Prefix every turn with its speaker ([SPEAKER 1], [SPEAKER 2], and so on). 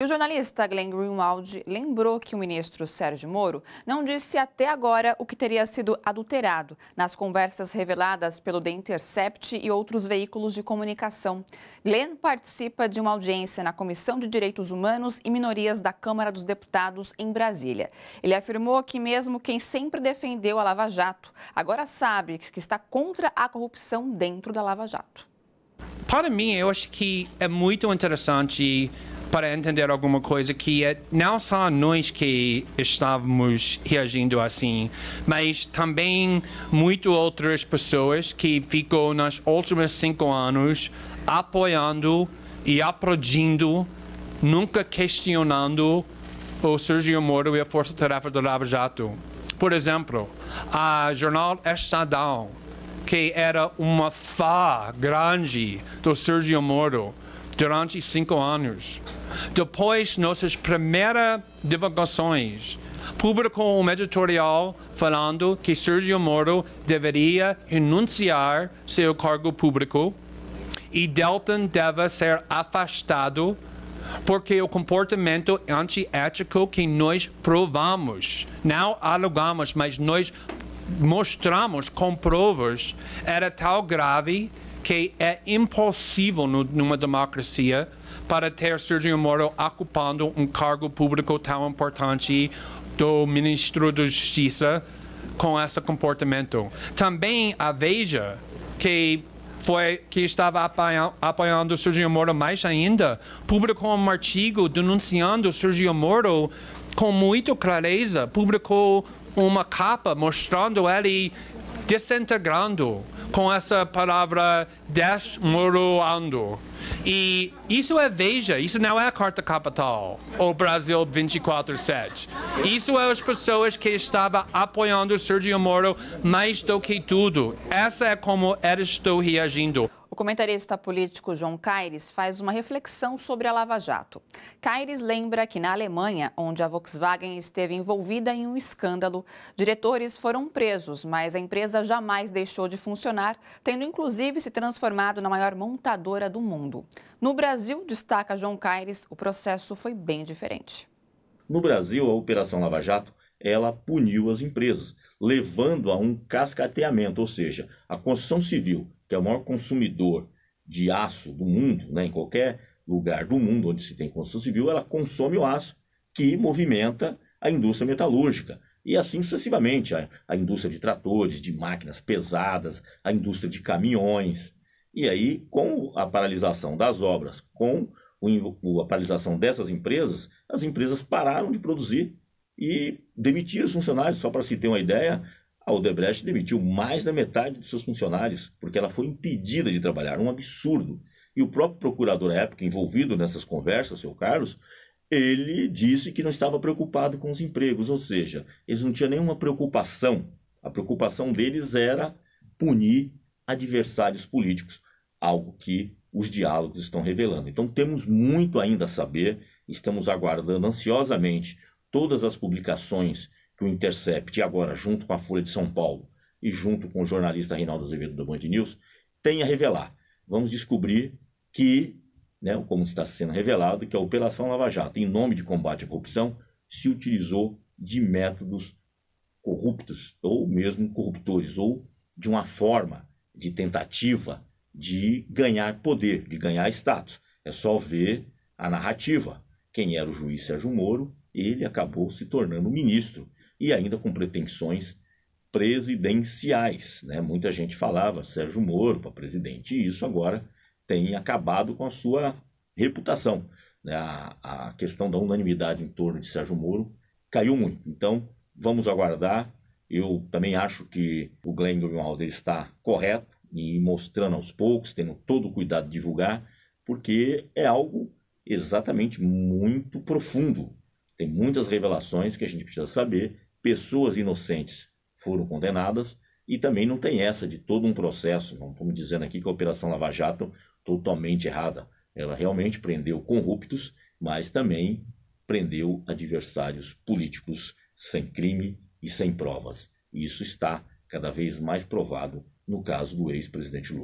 [SPEAKER 1] o jornalista Glenn Greenwald lembrou que o ministro Sérgio Moro não disse até agora o que teria sido adulterado nas conversas reveladas pelo The Intercept e outros veículos de comunicação. Glenn participa de uma audiência na Comissão de Direitos Humanos e Minorias da Câmara dos Deputados em Brasília. Ele afirmou que mesmo quem sempre defendeu a Lava Jato, agora sabe que está contra a corrupção dentro da Lava Jato.
[SPEAKER 2] Para mim, eu acho que é muito interessante para entender alguma coisa que é não só nós que estávamos reagindo assim, mas também muito outras pessoas que ficou nos últimos cinco anos apoiando e aplaudindo, nunca questionando o Sergio Moro e a Força Tarefa do Lava Jato. Por exemplo, a jornal Estadão, que era uma fã grande do Sergio Moro, durante cinco anos. Depois, nossas primeiras divulgações publicou um editorial falando que Sergio Moro deveria renunciar seu cargo público e Delton deve ser afastado porque o comportamento antiético que nós provamos, não alugamos, mas nós mostramos com provas, era tão grave que é impossível no, numa democracia para ter Sergio Moro ocupando um cargo público tão importante do ministro da Justiça com esse comportamento. Também a Veja, que foi que estava apoiando, apoiando Sergio Moro mais ainda, publicou um artigo denunciando Sergio Moro com muita clareza, publicou uma capa mostrando ele desintegrando com essa palavra desmoronando. E isso é Veja, isso não é a Carta Capital o Brasil 24-7. Isso é as pessoas que estavam apoiando Sergio Moro mais do que tudo. Essa é como eles estão reagindo
[SPEAKER 1] comentarista político João Caires faz uma reflexão sobre a Lava Jato. Caires lembra que na Alemanha, onde a Volkswagen esteve envolvida em um escândalo, diretores foram presos, mas a empresa jamais deixou de funcionar, tendo inclusive se transformado na maior montadora do mundo. No Brasil, destaca João Caires, o processo foi bem diferente.
[SPEAKER 3] No Brasil, a Operação Lava Jato ela puniu as empresas, levando a um cascateamento, ou seja, a construção civil que é o maior consumidor de aço do mundo, né, em qualquer lugar do mundo onde se tem construção civil, ela consome o aço que movimenta a indústria metalúrgica. E assim sucessivamente, a, a indústria de tratores, de máquinas pesadas, a indústria de caminhões. E aí, com a paralisação das obras, com o, a paralisação dessas empresas, as empresas pararam de produzir e demitiram os funcionários. Só para se ter uma ideia, a Odebrecht demitiu mais da metade de seus funcionários porque ela foi impedida de trabalhar, um absurdo. E o próprio procurador à época envolvido nessas conversas, seu Carlos, ele disse que não estava preocupado com os empregos, ou seja, eles não tinham nenhuma preocupação. A preocupação deles era punir adversários políticos, algo que os diálogos estão revelando. Então temos muito ainda a saber, estamos aguardando ansiosamente todas as publicações que o Intercept, agora junto com a Folha de São Paulo e junto com o jornalista Reinaldo Azevedo da Band News, tem a revelar. Vamos descobrir que, né, como está sendo revelado, que a Operação Lava Jato, em nome de combate à corrupção, se utilizou de métodos corruptos ou mesmo corruptores, ou de uma forma de tentativa de ganhar poder, de ganhar status. É só ver a narrativa. Quem era o juiz Sérgio Moro, ele acabou se tornando ministro e ainda com pretensões presidenciais. Né? Muita gente falava Sérgio Moro para presidente, e isso agora tem acabado com a sua reputação. Né? A, a questão da unanimidade em torno de Sérgio Moro caiu muito. Então, vamos aguardar. Eu também acho que o Glenn Greenwald está correto e mostrando aos poucos, tendo todo o cuidado de divulgar, porque é algo exatamente muito profundo. Tem muitas revelações que a gente precisa saber pessoas inocentes foram condenadas e também não tem essa de todo um processo, não estamos dizendo aqui que a Operação Lava Jato totalmente errada. Ela realmente prendeu corruptos, mas também prendeu adversários políticos sem crime e sem provas. Isso está cada vez mais provado no caso do ex-presidente Lula.